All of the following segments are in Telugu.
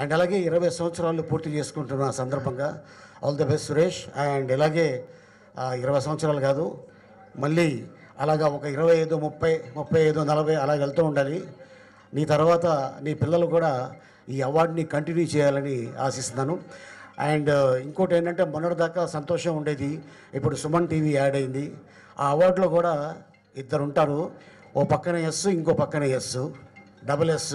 అండ్ అలాగే ఇరవై సంవత్సరాలు పూర్తి చేసుకుంటున్న సందర్భంగా all the best Suresh and ఇలాగే ఇరవై సంవత్సరాలు కాదు మళ్ళీ అలాగా ఒక ఇరవై ఐదు ముప్పై ముప్పై ఐదు నలభై అలా వెళ్తూ ఉండాలి నీ తర్వాత నీ పిల్లలు కూడా ఈ అవార్డుని కంటిన్యూ చేయాలని ఆశిస్తున్నాను అండ్ ఇంకోటి ఏంటంటే మొన్నటిదాకా సంతోషం ఉండేది ఇప్పుడు సుమన్ టీవీ యాడ్ అయింది ఆ అవార్డులో కూడా ఇద్దరు ఉంటారు ఓ పక్కన ఎస్ ఇంకో పక్కన ఎస్ డబుల్ ఎస్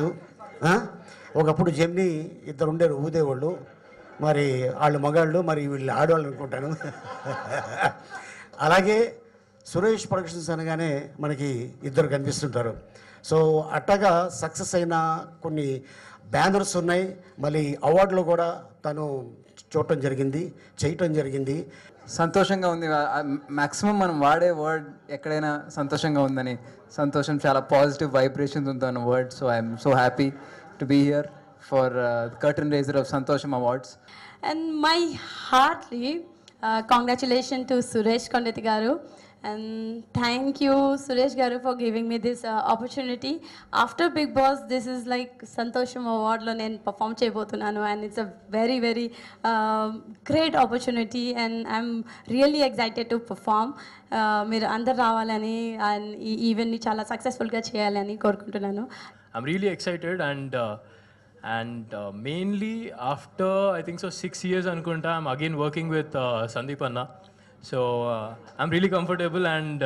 ఒకప్పుడు జెమ్ని ఇద్దరు ఉండేరు ఊదేవాళ్ళు మరి వాళ్ళు మగాళ్ళు మరి వీళ్ళు ఆడవాళ్ళు అనుకుంటాను అలాగే సురేష్ ప్రొడక్షన్స్ అనగానే మనకి ఇద్దరు కనిపిస్తుంటారు సో అట్టగా సక్సెస్ అయిన కొన్ని బ్యానర్స్ ఉన్నాయి మళ్ళీ అవార్డులు కూడా తను చూడటం జరిగింది చేయటం జరిగింది సంతోషంగా ఉంది మాక్సిమం మనం వాడే వర్డ్ ఎక్కడైనా సంతోషంగా ఉందని సంతోషం చాలా పాజిటివ్ వైబ్రేషన్స్ ఉందన్న word so I'm so happy to be here for curtain raiser of Santosham awards and my heartly congratulation to Suresh Kondeti garu And thank you, Suresh Garu, for giving me this uh, opportunity. After Big Boss, this is like Santoshim Award lo nen perform chayipotunanu and it's a very, very um, great opportunity and I'm really excited to perform. Mir andar raavalani and even ni chala successful ga chayalani korkuntunanu. I'm really excited and uh, and uh, mainly after I think so six years ankunta, I'm again working with uh, Sandeep so I'm really comfortable and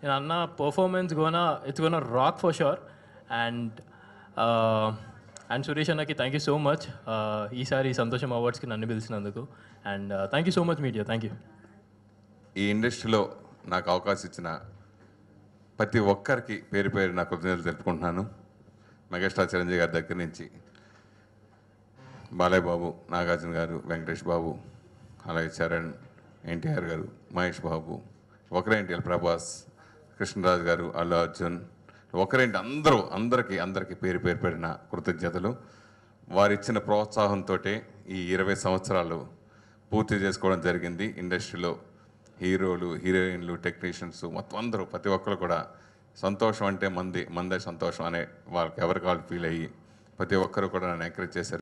నేను అన్న performance gonna it's gonna rock for sure and and Suresh అన్నకి థ్యాంక్ యూ సో మచ్ ఈసారి సంతోషం అవార్డ్స్కి నన్ను పిలిచినందుకు and thank you so much media thank you ఈ ఇండస్ట్రీలో నాకు అవకాశం ఇచ్చిన ప్రతి ఒక్కరికి పేరు పేరు నా కృతజ్ఞతలు తెలుపుకుంటున్నాను మెగాస్టార్ చిరంజీవి గారి దగ్గర నుంచి బాలయ్య బాబు నాగార్జున గారు వెంకటేష్ బాబు అలాగే చరణ్ ఎన్టీఆర్ గారు మహేష్ బాబు ఒకరేంటి ఎల్ ప్రభాస్ కృష్ణరాజు గారు అల్లు అర్జున్ ఒకరేంటి అందరూ అందరికీ అందరికీ పేరు పేరు పెట్టిన కృతజ్ఞతలు వారిచ్చిన ప్రోత్సాహంతో ఈ ఇరవై సంవత్సరాలు పూర్తి చేసుకోవడం జరిగింది ఇండస్ట్రీలో హీరోలు హీరోయిన్లు టెక్నీషియన్స్ మొత్తం అందరూ ప్రతి ఒక్కరు కూడా సంతోషం అంటే మంది మందే సంతోషం అనే వాళ్ళకి ఎవరికి వాళ్ళు ఫీల్ అయ్యి ప్రతి ఒక్కరు కూడా నన్ను ఎంకరేజ్ చేశారు